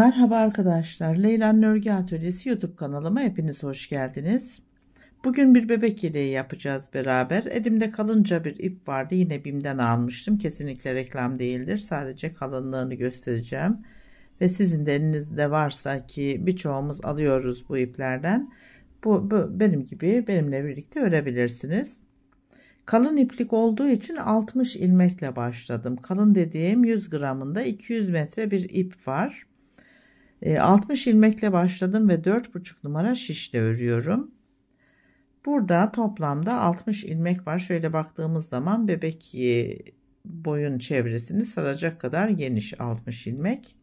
Merhaba arkadaşlar. Leyla'nın Örgü Atölyesi YouTube kanalıma hepiniz hoş geldiniz. Bugün bir bebek yeleği yapacağız beraber. Elimde kalınca bir ip vardı. Yine BİM'den almıştım. Kesinlikle reklam değildir. Sadece kalınlığını göstereceğim. Ve sizin de elinizde varsa ki birçoğumuz alıyoruz bu iplerden. Bu, bu benim gibi benimle birlikte örebilirsiniz. Kalın iplik olduğu için 60 ilmekle başladım. Kalın dediğim 100 gramında 200 metre bir ip var. 60 e, ilmekle başladım ve 4,5 numara şişle örüyorum. Burada toplamda 60 ilmek var. Şöyle baktığımız zaman bebek e, boyun çevresini saracak kadar geniş 60 ilmek.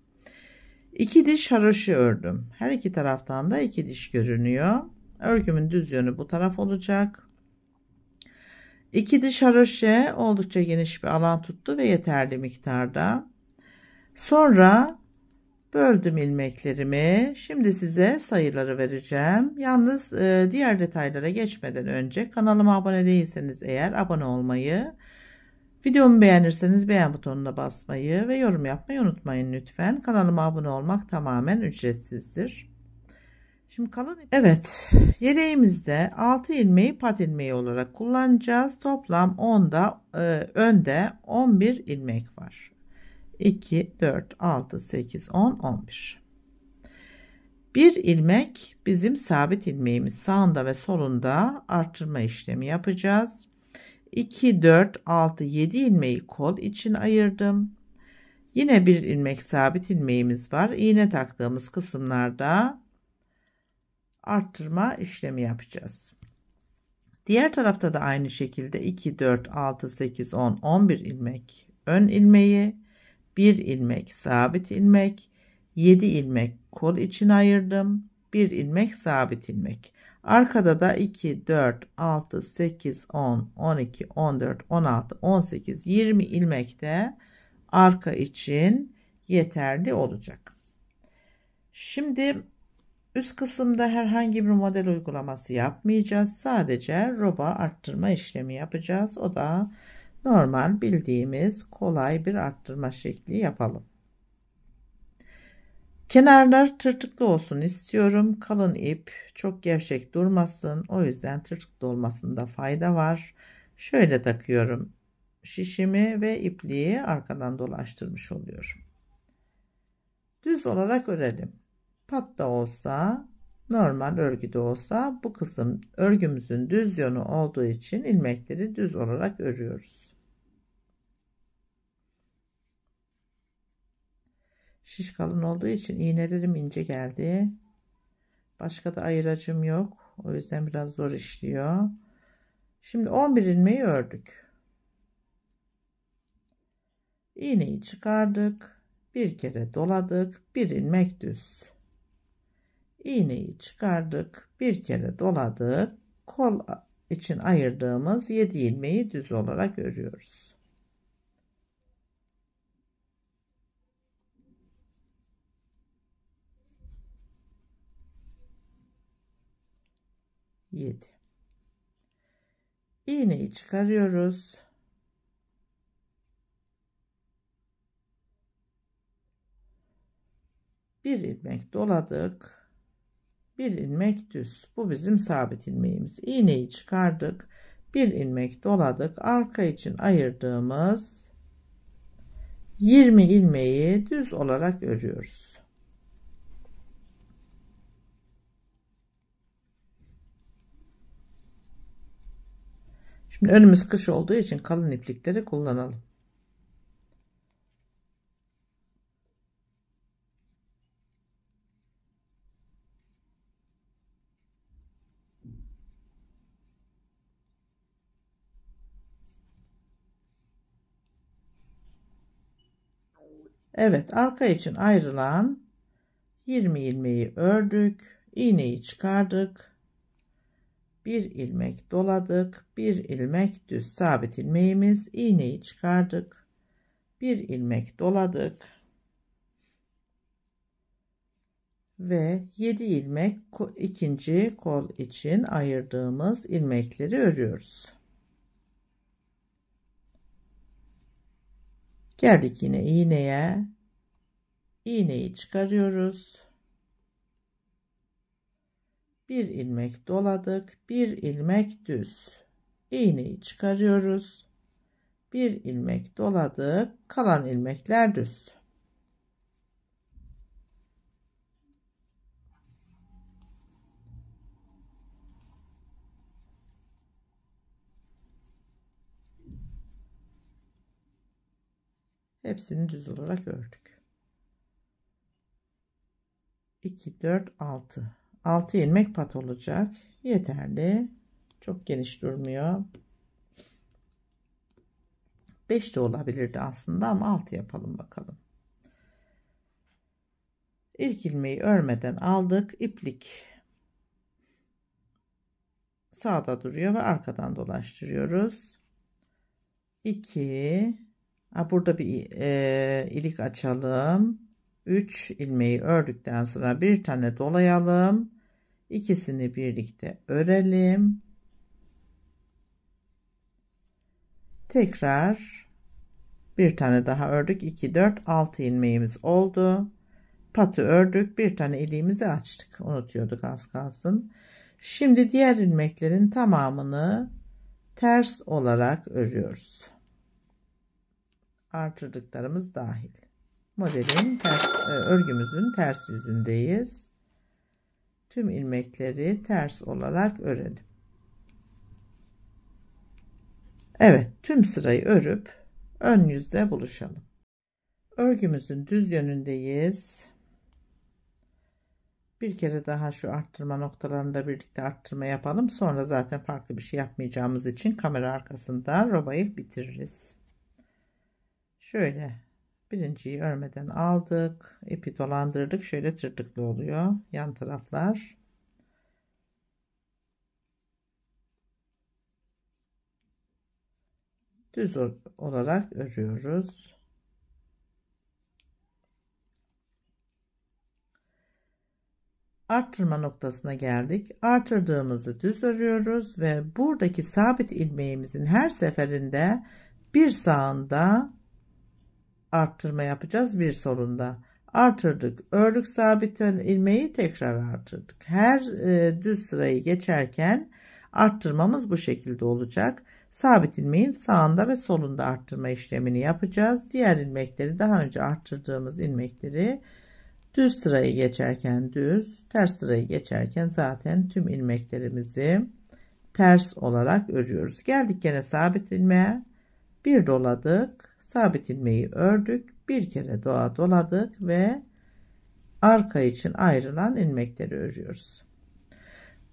2 diş haroşa ördüm. Her iki taraftan da 2 diş görünüyor. Örgümün düz yönü bu taraf olacak. 2 diş haroşa oldukça geniş bir alan tuttu ve yeterli miktarda. Sonra Böldüm ilmeklerimi. Şimdi size sayıları vereceğim. Yalnız e, diğer detaylara geçmeden önce kanalıma abone değilseniz eğer abone olmayı, videomu beğenirseniz beğen butonuna basmayı ve yorum yapmayı unutmayın lütfen. Kanalıma abone olmak tamamen ücretsizdir. Şimdi kalın Evet, yeleğimizde 6 ilmeği pat ilmeği olarak kullanacağız. Toplam 10'da e, önde 11 ilmek var. 2, 4, 6, 8, 10, 11. Bir ilmek bizim sabit ilmeğimiz sağında ve solunda artırma işlemi yapacağız. 2, 4, 6, 7 ilmeği kol için ayırdım. Yine bir ilmek sabit ilmeğimiz var. İğne taktığımız kısımlarda arttırma işlemi yapacağız. Diğer tarafta da aynı şekilde 2, 4, 6, 8, 10, 11 ilmek ön ilmeği, 1 ilmek sabit ilmek 7 ilmek kol için ayırdım 1 ilmek sabit ilmek arkada da 2 4 6 8 10 12 14 16 18 20 ilmek de arka için yeterli olacak şimdi üst kısımda herhangi bir model uygulaması yapmayacağız sadece roba arttırma işlemi yapacağız o da normal bildiğimiz kolay bir arttırma şekli yapalım. Kenarlar tırtıklı olsun istiyorum. Kalın ip çok gevşek durmasın. O yüzden tırtıklı olmasında fayda var. Şöyle takıyorum. Şişimi ve ipliği arkadan dolaştırmış oluyorum. Düz olarak örelim. Pat olsa normal örgüde olsa bu kısım örgümüzün düz yönü olduğu için ilmekleri düz olarak örüyoruz. Şiş kalın olduğu için iğnelerim ince geldi. Başka da ayıracım yok. O yüzden biraz zor işliyor. Şimdi 11 ilmeği ördük. İğneyi çıkardık. Bir kere doladık. Bir ilmek düz. İğneyi çıkardık. Bir kere doladık. Kol için ayırdığımız 7 ilmeği düz olarak örüyoruz. 7 iğneyi çıkarıyoruz bir ilmek doladık bir ilmek düz bu bizim sabit ilmeğimiz iğneyi çıkardık bir ilmek doladık arka için ayırdığımız 20 ilmeği düz olarak örüyoruz Şimdi önümüz kış olduğu için kalın iplikleri kullanalım. Evet arka için ayrılan 20 ilmeği ördük. iğneyi çıkardık bir ilmek doladık bir ilmek düz sabit ilmeğimiz iğneyi çıkardık bir ilmek doladık ve 7 ilmek ikinci kol için ayırdığımız ilmekleri örüyoruz. Geldik yine iğneye. iğneyi çıkarıyoruz bir ilmek doladık bir ilmek düz iğneyi çıkarıyoruz bir ilmek doladık kalan ilmekler düz hepsini düz olarak ördük 2 4 6 6 ilmek pat olacak. Yeterli. Çok geniş durmuyor. 5 de olabilirdi aslında ama 6 yapalım bakalım. ilk ilmeği örmeden aldık. iplik sağda duruyor ve arkadan dolaştırıyoruz. 2 burada bir e, ilik açalım. 3 ilmeği ördükten sonra bir tane dolayalım. İkisini birlikte örelim. Tekrar bir tane daha ördük. 2 4 6 ilmeğimiz oldu. Patı ördük. Bir tane iliğimizi açtık. Unutuyorduk az kalsın. Şimdi diğer ilmeklerin tamamını ters olarak örüyoruz. Artırdıklarımız dahil. Modelin ters, e, örgümüzün ters yüzündeyiz tüm ilmekleri ters olarak örelim. Evet tüm sırayı örüp ön yüzde buluşalım. Örgümüzün düz yönündeyiz. Bir kere daha şu arttırma noktalarında birlikte arttırma yapalım. Sonra zaten farklı bir şey yapmayacağımız için kamera arkasında robayı bitiririz. Şöyle Birinciyi örmeden aldık. ipi dolandırdık. Şöyle tırtıklı oluyor yan taraflar. Düz olarak örüyoruz. arttırma noktasına geldik. Artırdığımızı düz örüyoruz ve buradaki sabit ilmeğimizin her seferinde bir sağında arttırma yapacağız bir sorunda artırdık örlük sabitten ilmeği tekrar artırdık her e, düz sırayı geçerken arttırmamız bu şekilde olacak sabit ilmeğin sağında ve solunda arttırma işlemini yapacağız diğer ilmekleri daha önce arttırdığımız ilmekleri düz sırayı geçerken düz ters sırayı geçerken zaten tüm ilmeklerimizi ters olarak örüyoruz geldik gene sabit ilmeğe bir doladık Sabit ilmeği ördük. Bir kere doğa doladık ve arka için ayrılan ilmekleri örüyoruz.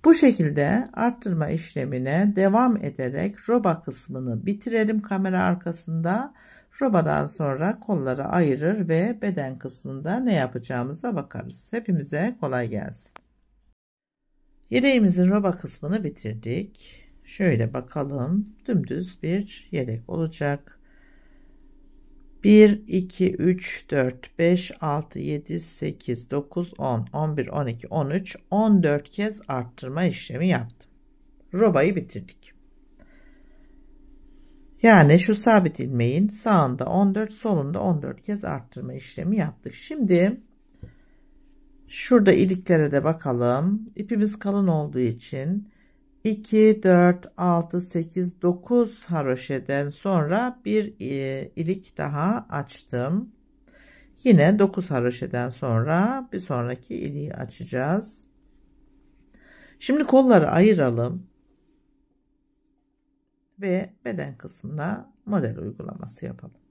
Bu şekilde arttırma işlemine devam ederek roba kısmını bitirelim kamera arkasında. Robadan sonra kolları ayırır ve beden kısmında ne yapacağımıza bakarız. Hepimize kolay gelsin. Yeleğimizin roba kısmını bitirdik. Şöyle bakalım dümdüz bir yelek olacak. 1, 2, 3, 4, 5, 6, 7, 8, 9, 10, 11, 12, 13, 14 kez arttırma işlemi yaptım. Robayı bitirdik. Yani şu sabit ilmeğin sağında 14, solunda 14 kez arttırma işlemi yaptık. Şimdi şurada iliklere de bakalım. İpimiz kalın olduğu için 2 4 6 8 9 haroşeden sonra bir e, ilik daha açtım yine 9 haroşeden sonra bir sonraki iliği açacağız şimdi kolları ayıralım ve beden kısmına model uygulaması yapalım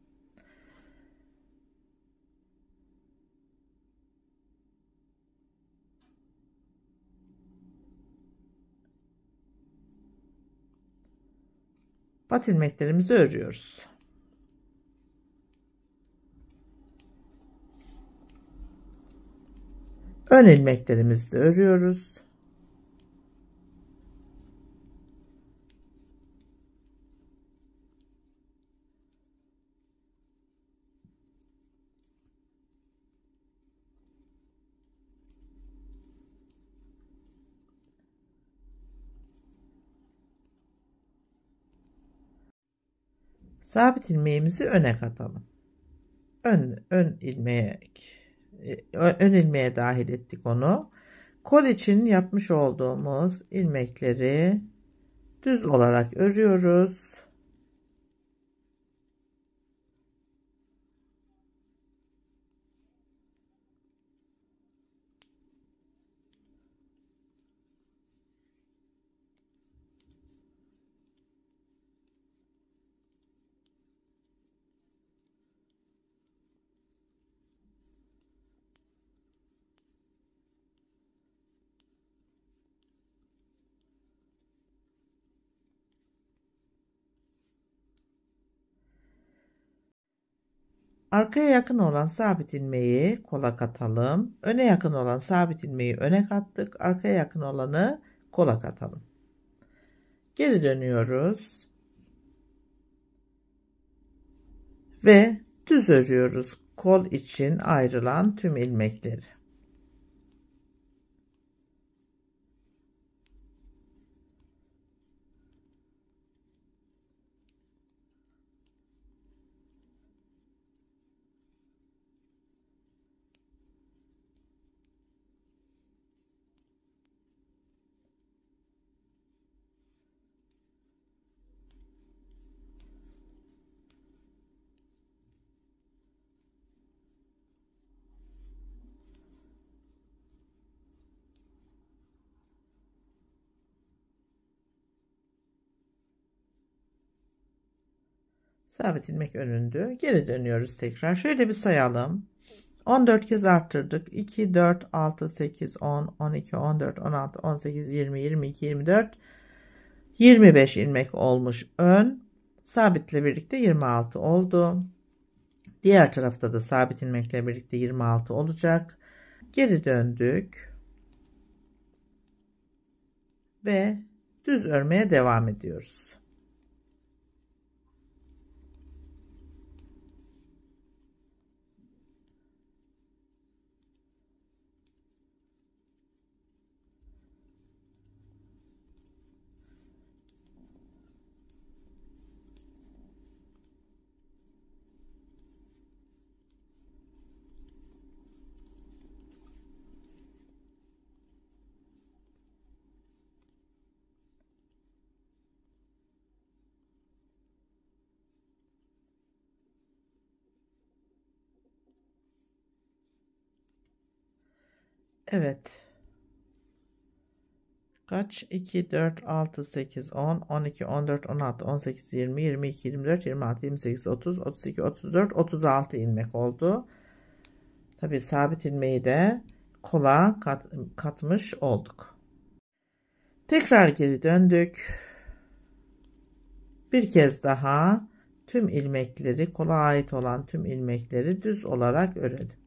bat ilmeklerimizi örüyoruz. Ön ilmeklerimizi de örüyoruz. Sabit ilmeğimizi öne katalım. Ön, ön ilmeğe e, ön ilmeğe dahil ettik onu. Kol için yapmış olduğumuz ilmekleri düz olarak örüyoruz. Arkaya yakın olan sabit ilmeği kola katalım. Öne yakın olan sabit ilmeği öne kattık. Arkaya yakın olanı kola katalım. Geri dönüyoruz. Ve düz örüyoruz kol için ayrılan tüm ilmekleri. sabit ilmek önündü, Geri dönüyoruz tekrar. Şöyle bir sayalım. 14 kez arttırdık. 2, 4, 6, 8, 10, 12, 14, 16, 18, 20, 22, 24, 25 ilmek olmuş ön. Sabitle birlikte 26 oldu. Diğer tarafta da sabit ilmekle birlikte 26 olacak. Geri döndük. Ve düz örmeye devam ediyoruz. Evet. Kaç? 2, 4, 6, 8, 10, 12, 14, 16, 18, 20, 22, 24, 26, 28, 30, 32, 34, 36 ilmek oldu. Tabi sabit ilmeği de kola kat, katmış olduk. Tekrar geri döndük. Bir kez daha tüm ilmekleri kola ait olan tüm ilmekleri düz olarak örelim.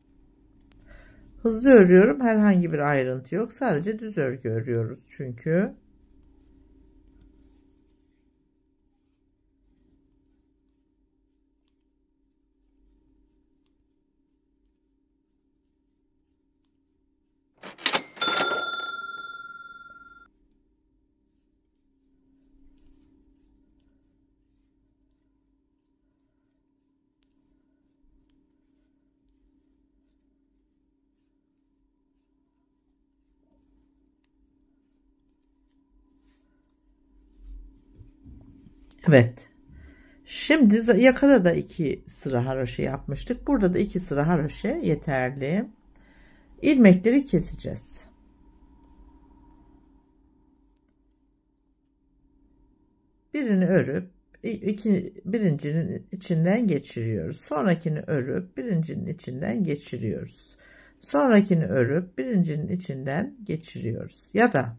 Hızlı örüyorum. Herhangi bir ayrıntı yok. Sadece düz örgü örüyoruz. Çünkü Evet. Şimdi yakada da iki sıra haroşa yapmıştık. Burada da iki sıra haroşa yeterli. İlmekleri keseceğiz. Birini örüp iki, birincinin içinden geçiriyoruz. Sonrakini örüp birincinin içinden geçiriyoruz. Sonrakini örüp birincinin içinden geçiriyoruz. Ya da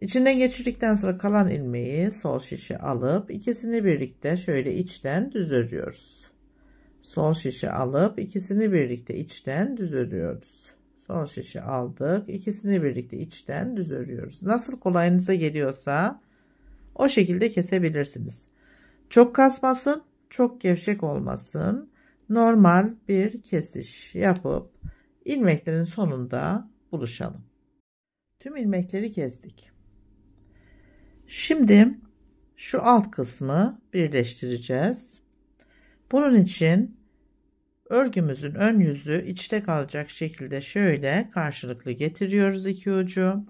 İçinden geçirdikten sonra kalan ilmeği sol şişe alıp ikisini birlikte şöyle içten düz örüyoruz. Sol şişe alıp ikisini birlikte içten düz örüyoruz. Sol şişe aldık. ikisini birlikte içten düz örüyoruz. Nasıl kolayınıza geliyorsa o şekilde kesebilirsiniz. Çok kasmasın, çok gevşek olmasın. Normal bir kesiş yapıp ilmeklerin sonunda buluşalım. Tüm ilmekleri kestik. Şimdi şu alt kısmı birleştireceğiz. Bunun için örgümüzün ön yüzü içte kalacak şekilde şöyle karşılıklı getiriyoruz iki ucu.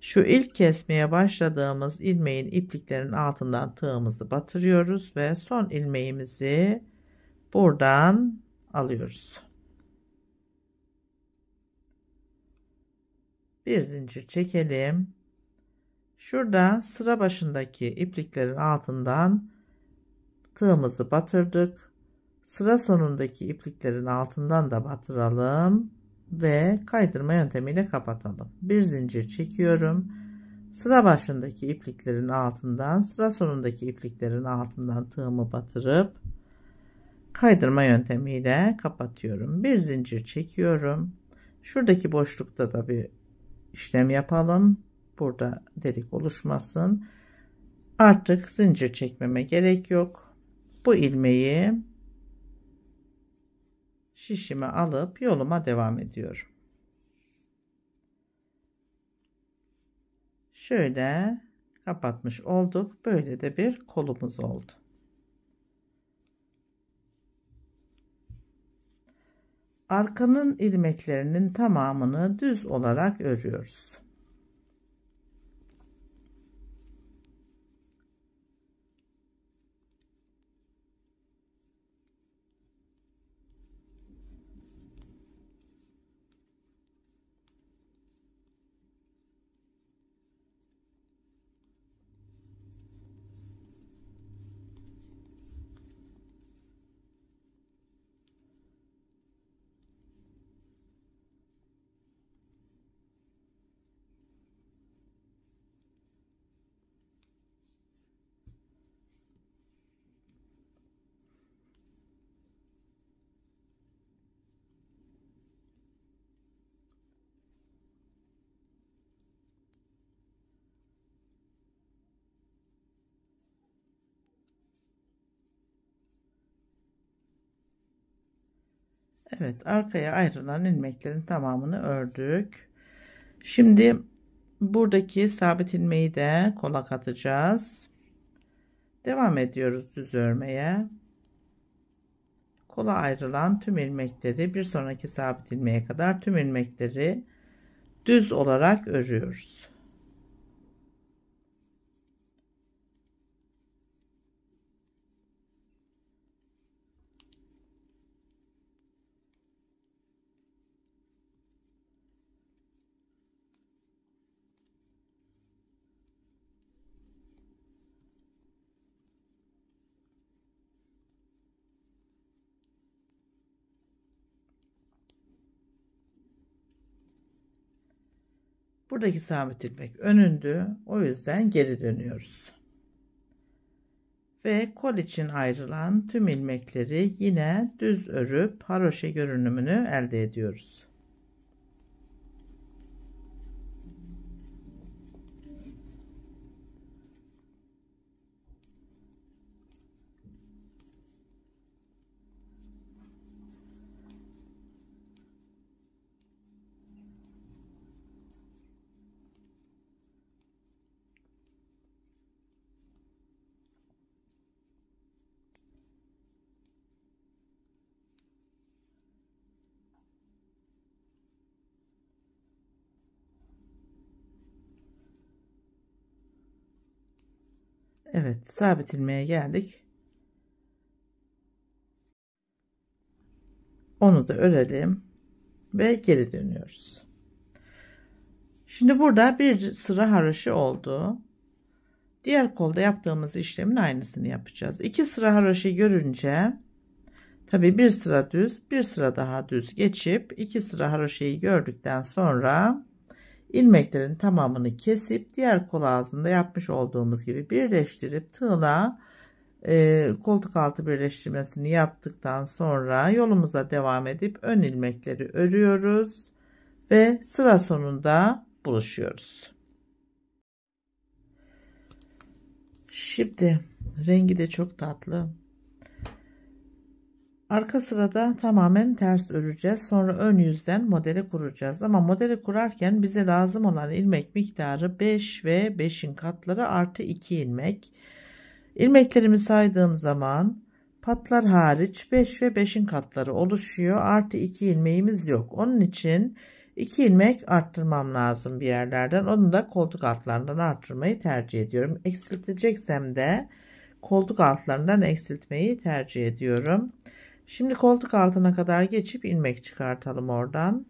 Şu ilk kesmeye başladığımız ilmeğin ipliklerin altından tığımızı batırıyoruz ve son ilmeğimizi buradan alıyoruz. Bir zincir çekelim. Şurada sıra başındaki ipliklerin altından tığımızı batırdık. Sıra sonundaki ipliklerin altından da batıralım ve kaydırma yöntemiyle kapatalım. Bir zincir çekiyorum. Sıra başındaki ipliklerin altından sıra sonundaki ipliklerin altından tığımı batırıp kaydırma yöntemiyle kapatıyorum. Bir zincir çekiyorum. Şuradaki boşlukta da bir işlem yapalım burada delik oluşmasın artık zincir çekmeme gerek yok bu ilmeği şişime alıp yoluma devam ediyorum şöyle kapatmış olduk böyle de bir kolumuz oldu arkanın ilmeklerinin tamamını düz olarak örüyoruz. Evet arkaya ayrılan ilmeklerin tamamını ördük. Şimdi buradaki sabit ilmeği de kola katacağız. Devam ediyoruz düz örmeye. Kola ayrılan tüm ilmekleri bir sonraki sabit ilmeğe kadar tüm ilmekleri düz olarak örüyoruz. Buradaki sabit ilmek önündü. O yüzden geri dönüyoruz. Ve kol için ayrılan tüm ilmekleri yine düz örüp haroşa görünümünü elde ediyoruz. Evet sabit ilmeğe geldik. Onu da örelim ve geri dönüyoruz. Şimdi burada bir sıra haroşa oldu. Diğer kolda yaptığımız işlemin aynısını yapacağız. İki sıra haroşa görünce tabi bir sıra düz bir sıra daha düz geçip iki sıra haroşayı gördükten sonra ilmeklerin tamamını kesip diğer kol ağzında yapmış olduğumuz gibi birleştirip tığla e, koltuk altı birleştirmesini yaptıktan sonra yolumuza devam edip ön ilmekleri örüyoruz ve sıra sonunda buluşuyoruz. Şimdi rengi de çok tatlı. Arka sırada tamamen ters öreceğiz. Sonra ön yüzden modeli kuracağız. Ama modeli kurarken bize lazım olan ilmek miktarı 5 ve 5'in katları artı 2 ilmek. Ilmeklerimi saydığım zaman patlar hariç 5 ve 5'in katları oluşuyor. Artı 2 ilmeğimiz yok. Onun için 2 ilmek arttırmam lazım bir yerlerden. Onu da koltuk altlarından arttırmayı tercih ediyorum. Eksilteceksem de koltuk altlarından eksiltmeyi tercih ediyorum. Şimdi koltuk altına kadar geçip ilmek çıkartalım oradan.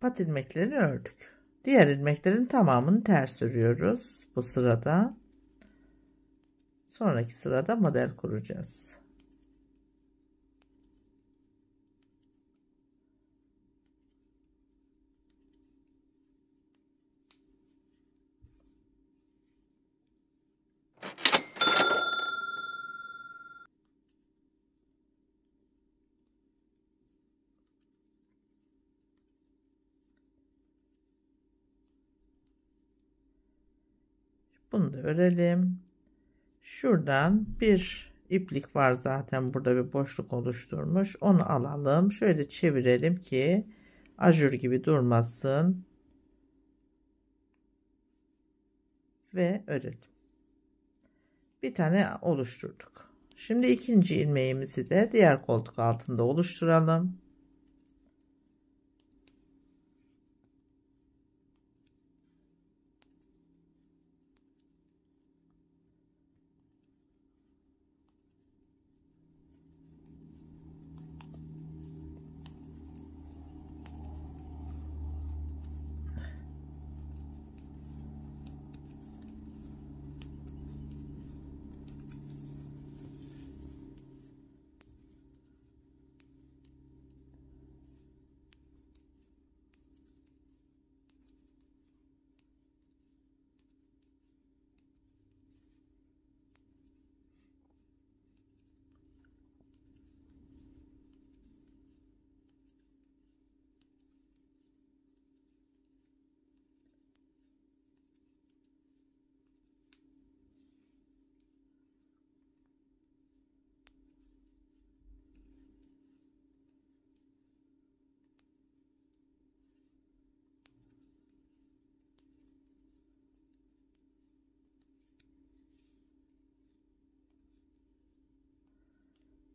Pat ilmeklerini ördük. Diğer ilmeklerin tamamını ters örüyoruz bu sırada. Sonraki sırada model kuracağız. Bunu da örelim. Şuradan bir iplik var zaten burada bir boşluk oluşturmuş. Onu alalım. Şöyle çevirelim ki ajur gibi durmasın. Ve örelim. Bir tane oluşturduk. Şimdi ikinci ilmeğimizi de diğer koltuk altında oluşturalım.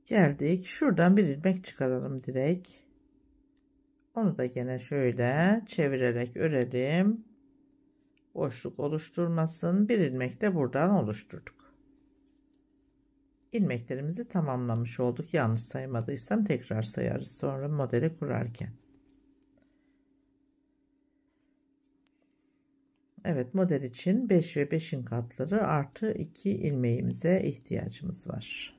geldik şuradan bir ilmek çıkaralım direkt onu da gene şöyle çevirerek örelim boşluk oluşturmasın bir ilmek de buradan oluşturduk ilmeklerimizi tamamlamış olduk yanlış saymadıysam tekrar sayarız sonra modeli kurarken Evet model için 5 ve 5'in katları artı 2 ilmeğimize ihtiyacımız var.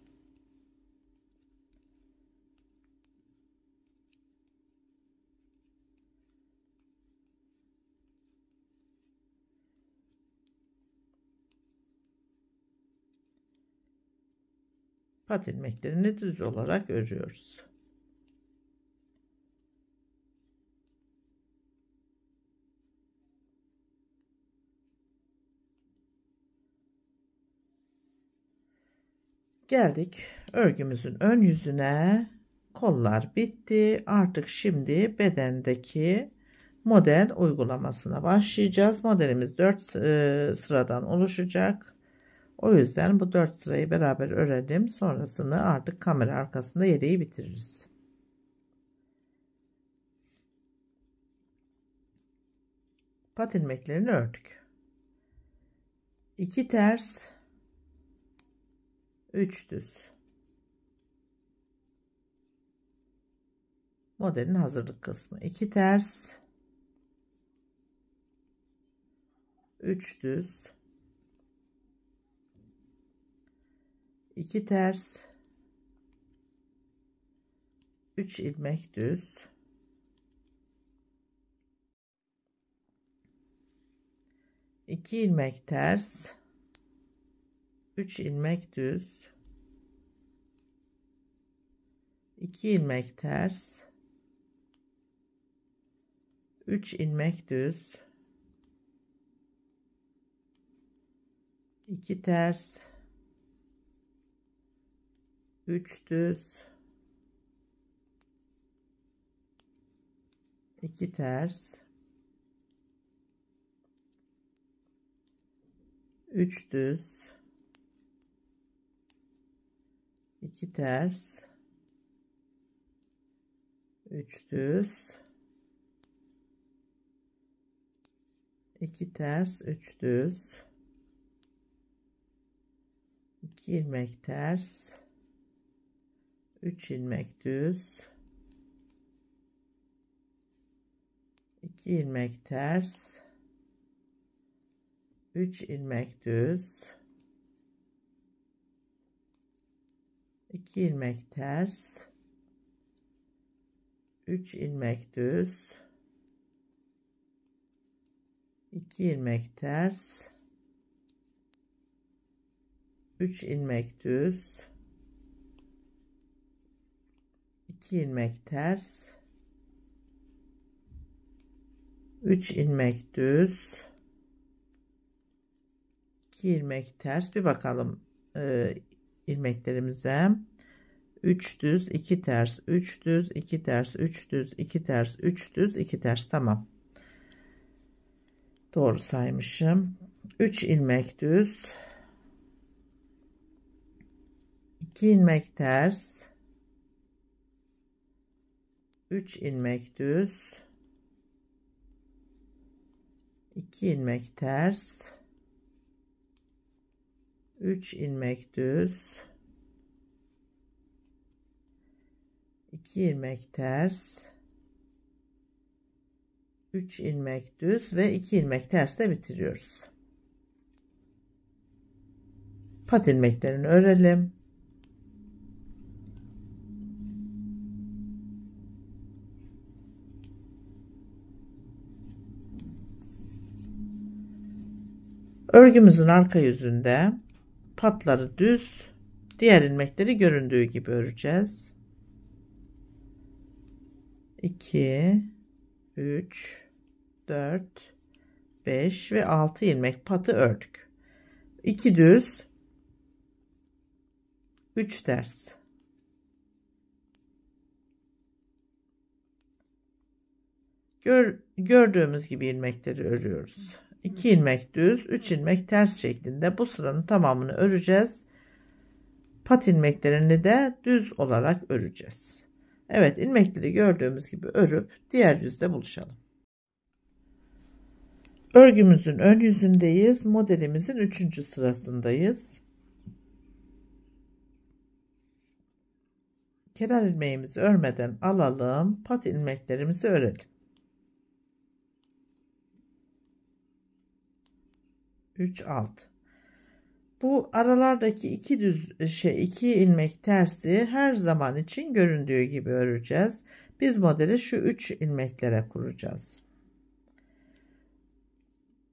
pat ilmeklerini düz olarak örüyoruz. Geldik örgümüzün ön yüzüne. Kollar bitti. Artık şimdi bedendeki model uygulamasına başlayacağız. Modelimiz 4 e, sıradan oluşacak. O yüzden bu 4 sırayı beraber örelim. Sonrasını artık kamera arkasında yedeği bitiririz. Pat ilmeklerini ördük. 2 ters 3 düz. Modelin hazırlık kısmı. 2 ters 3 düz 2 ters 3 ilmek düz iki ilmek ters 3 ilmek düz 2 ilmek ters 3 ilmek düz 2 ters 3 düz 2 ters 3 düz 2 ters 3 düz 2 ters 3 düz 2 ilmek ters 3 ilmek düz 2 ilmek ters 3 ilmek düz 2 ilmek ters 3 ilmek düz 2 ilmek ters 3 ilmek düz 2 ilmek ters 3 ilmek düz 2 ilmek ters bir bakalım e, ilmeklerimize 3 düz 2 ters 3 düz 2 ters 3 düz 2 ters 3 düz 2 ters tamam doğru saymışım 3 ilmek düz 2 ilmek ters 3 ilmek düz 2 ilmek ters 3 ilmek düz 2 ilmek ters 3 ilmek düz ve 2 ilmek terste bitiriyoruz. Pat ilmeklerini örelim. Örgümüzün arka yüzünde patları düz, diğer ilmekleri göründüğü gibi öreceğiz. 2 3 4 5 ve 6 ilmek patı ördük. 2 düz 3 ters. Gör, gördüğümüz gibi ilmekleri örüyoruz. 2 ilmek düz 3 ilmek ters şeklinde bu sıranın tamamını öreceğiz pat ilmeklerini de düz olarak öreceğiz Evet ilmekleri gördüğümüz gibi örüp diğer yüzde buluşalım örgümüzün ön yüzündeyiz modelimizin 3. sırasındayız kenar ilmeğimizi örmeden alalım pat ilmeklerimizi örelim 3 alt bu aralardaki iki düz e, şey iki ilmek tersi her zaman için göründüğü gibi öreceğiz biz modeli şu 3 ilmeklere kuracağız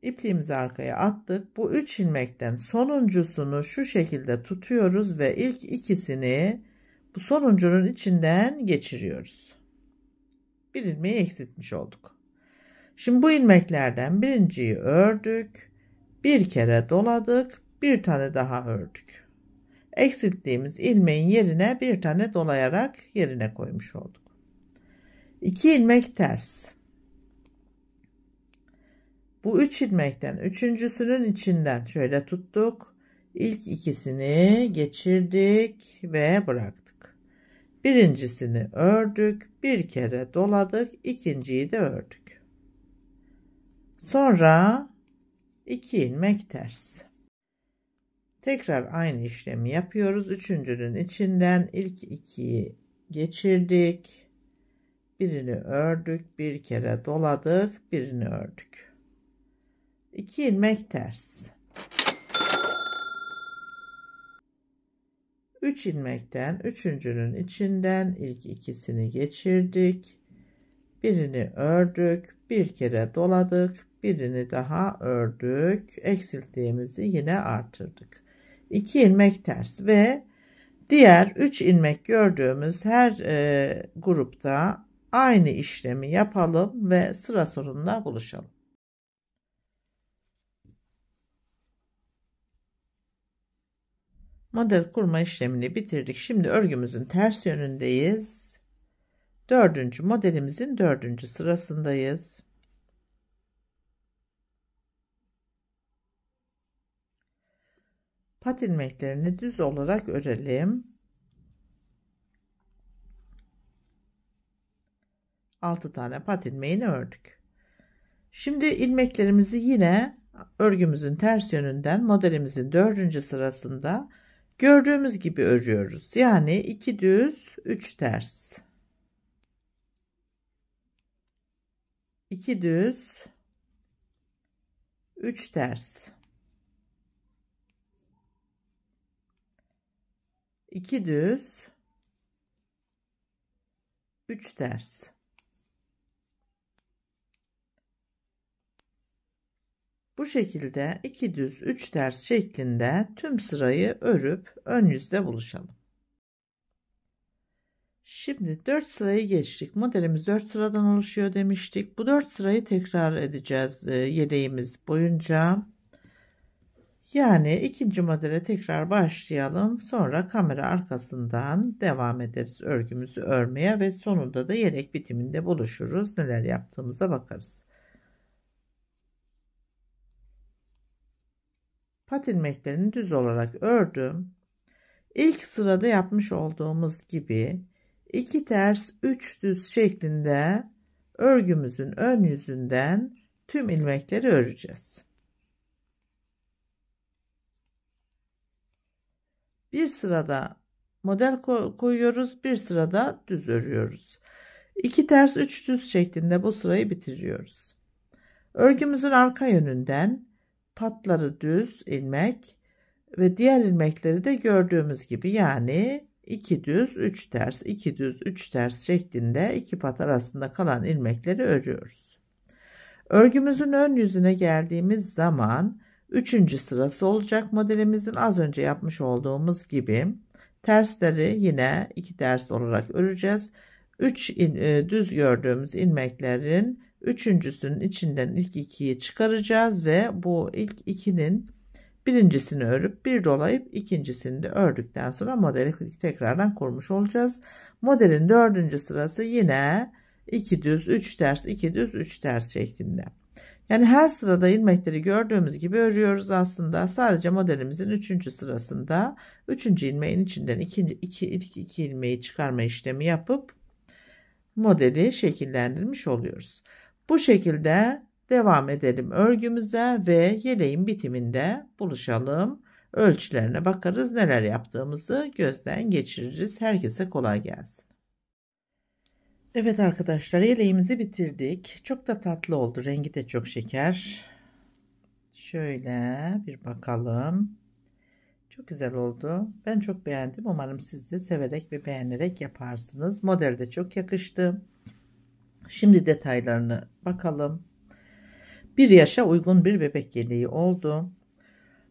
ipliğimizi arkaya attık bu 3 ilmekten sonuncusunu şu şekilde tutuyoruz ve ilk ikisini bu sonuncunun içinden geçiriyoruz bir ilmeği eksiltmiş olduk şimdi bu ilmeklerden birinciyi ördük bir kere doladık, bir tane daha ördük. Eksilttiğimiz ilmeğin yerine bir tane dolayarak yerine koymuş olduk. 2 ilmek ters. Bu 3 üç ilmekten üçüncüsünün içinden şöyle tuttuk. ilk ikisini geçirdik ve bıraktık. Birincisini ördük, bir kere doladık, ikinciyi de ördük. Sonra 2 ilmek ters. Tekrar aynı işlemi yapıyoruz. Üçüncünün içinden ilk ikiyi geçirdik. Birini ördük, bir kere doladık, birini ördük. 2 ilmek ters. 3 ilmekten üçüncünün içinden ilk ikisini geçirdik. Birini ördük, bir kere doladık, birini daha ördük. Eksilttiğimizi yine artırdık. 2 ilmek ters ve diğer 3 ilmek gördüğümüz her e, grupta aynı işlemi yapalım ve sıra sonunda buluşalım. Model kurma işlemini bitirdik. Şimdi örgümüzün ters yönündeyiz. Dördüncü modelimizin dördüncü sırasındayız. pat ilmeklerini düz olarak örelim. Altı tane pat ilmeğini ördük. Şimdi ilmeklerimizi yine örgümüzün ters yönünden modelimizin dördüncü sırasında gördüğümüz gibi örüyoruz. Yani iki düz üç ters. 2 düz üç ters. 2 düz 3 ters Bu şekilde 2 düz 3 ters şeklinde tüm sırayı örüp ön yüzde buluşalım. Şimdi 4 sırayı geçtik. Modelimiz 4 sıradan oluşuyor demiştik. Bu 4 sırayı tekrar edeceğiz e, yeleğimiz boyunca. Yani ikinci modele tekrar başlayalım. Sonra kamera arkasından devam ederiz örgümüzü örmeye ve sonunda da yelek bitiminde buluşuruz. Neler yaptığımıza bakarız. Pat ilmeklerini düz olarak ördüm. İlk sırada yapmış olduğumuz gibi iki ters üç düz şeklinde örgümüzün ön yüzünden tüm ilmekleri öreceğiz. bir sırada model koyuyoruz bir sırada düz örüyoruz 2 ters üç düz şeklinde bu sırayı bitiriyoruz örgümüzün arka yönünden patları düz ilmek ve diğer ilmekleri de gördüğümüz gibi yani 2 düz 3 ters 2 düz 3 ters şeklinde iki pat arasında kalan ilmekleri örüyoruz örgümüzün ön yüzüne geldiğimiz zaman Üçüncü sırası olacak modelimizin az önce yapmış olduğumuz gibi. Tersleri yine iki ters olarak öreceğiz. 3 e, düz gördüğümüz ilmeklerin üçüncüsünün içinden ilk ikiyi çıkaracağız ve bu ilk ikinin birincisini örüp bir dolayıp ikincisini de ördükten sonra modeli tekrardan kurmuş olacağız. Modelin dördüncü sırası yine 2 düz 3 ters 2 düz 3 ters şeklinde. Yani her sırada ilmekleri gördüğümüz gibi örüyoruz aslında. Sadece modelimizin 3. sırasında 3. ilmeğin içinden 2, 2, ilk 2 ilmeği çıkarma işlemi yapıp modeli şekillendirmiş oluyoruz. Bu şekilde devam edelim örgümüze ve yeleğin bitiminde buluşalım. Ölçülerine bakarız neler yaptığımızı gözden geçiririz. Herkese kolay gelsin. Evet arkadaşlar yeleğimizi bitirdik. Çok da tatlı oldu. Rengi de çok şeker. Şöyle bir bakalım. Çok güzel oldu. Ben çok beğendim. Umarım siz de severek ve beğenerek yaparsınız. Model de çok yakıştı. Şimdi detaylarını bakalım. Bir yaşa uygun bir bebek yeleği oldu.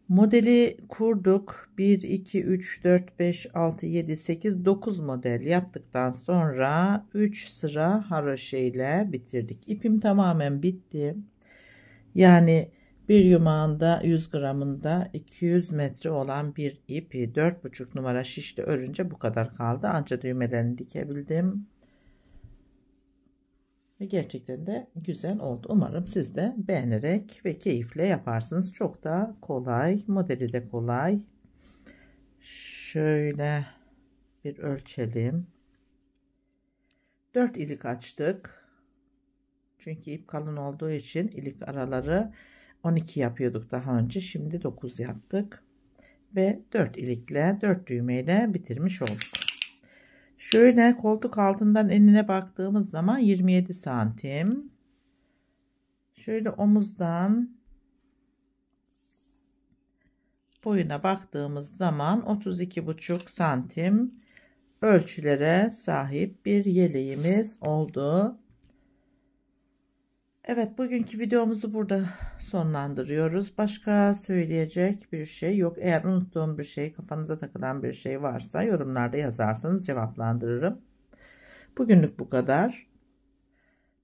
Modeli kurduk. 1, 2, 3, 4, 5, 6, 7, 8, 9 model yaptıktan sonra 3 sıra haroşa ile bitirdik. İpim tamamen bitti. Yani bir yumağında 100 gramında 200 metre olan bir ipi 4,5 numara şişli örünce bu kadar kaldı. Anca düğmelerini dikebildim. Ve gerçekten de güzel oldu. Umarım siz de beğenerek ve keyifle yaparsınız. Çok da kolay. Modeli de kolay. Şöyle bir ölçelim. 4 ilik açtık. Çünkü ip kalın olduğu için ilik araları 12 yapıyorduk daha önce. Şimdi 9 yaptık. Ve 4 ilikle 4 düğmeyle bitirmiş olduk. Şöyle koltuk altından enine baktığımız zaman 27 santim. Şöyle omuzdan boyuna baktığımız zaman 32,5 santim ölçülere sahip bir yeleğimiz oldu. Evet bugünkü videomuzu burada sonlandırıyoruz. Başka söyleyecek bir şey yok. Eğer unuttuğum bir şey kafanıza takılan bir şey varsa yorumlarda yazarsanız cevaplandırırım. Bugünlük bu kadar.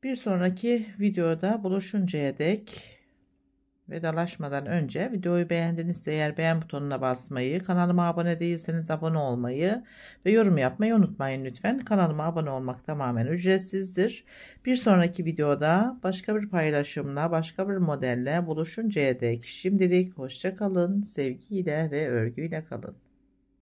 Bir sonraki videoda buluşuncaya dek vedalaşmadan önce videoyu beğendinizse eğer beğen butonuna basmayı, kanalıma abone değilseniz abone olmayı ve yorum yapmayı unutmayın lütfen. Kanalıma abone olmak tamamen ücretsizdir. Bir sonraki videoda başka bir paylaşımla, başka bir modelle buluşuncaya dek şimdilik hoşçakalın, sevgiyle ve örgüyle kalın.